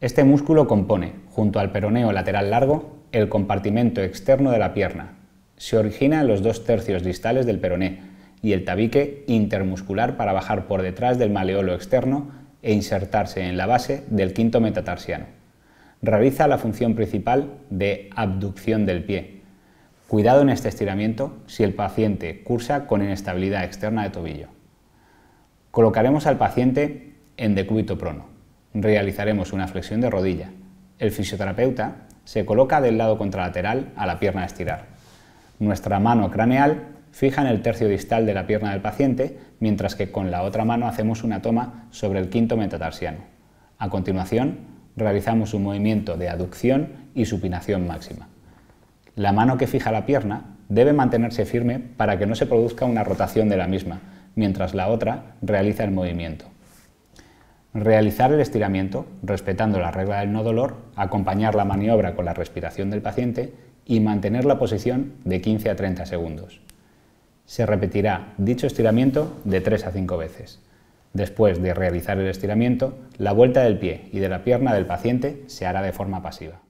Este músculo compone, junto al peroneo lateral largo, el compartimento externo de la pierna. Se origina en los dos tercios distales del peroné y el tabique intermuscular para bajar por detrás del maleolo externo e insertarse en la base del quinto metatarsiano. Realiza la función principal de abducción del pie. Cuidado en este estiramiento si el paciente cursa con inestabilidad externa de tobillo. Colocaremos al paciente en decúbito prono realizaremos una flexión de rodilla. El fisioterapeuta se coloca del lado contralateral a la pierna a estirar. Nuestra mano craneal fija en el tercio distal de la pierna del paciente, mientras que con la otra mano hacemos una toma sobre el quinto metatarsiano. A continuación, realizamos un movimiento de aducción y supinación máxima. La mano que fija la pierna debe mantenerse firme para que no se produzca una rotación de la misma, mientras la otra realiza el movimiento. Realizar el estiramiento respetando la regla del no dolor, acompañar la maniobra con la respiración del paciente y mantener la posición de 15 a 30 segundos. Se repetirá dicho estiramiento de 3 a 5 veces. Después de realizar el estiramiento, la vuelta del pie y de la pierna del paciente se hará de forma pasiva.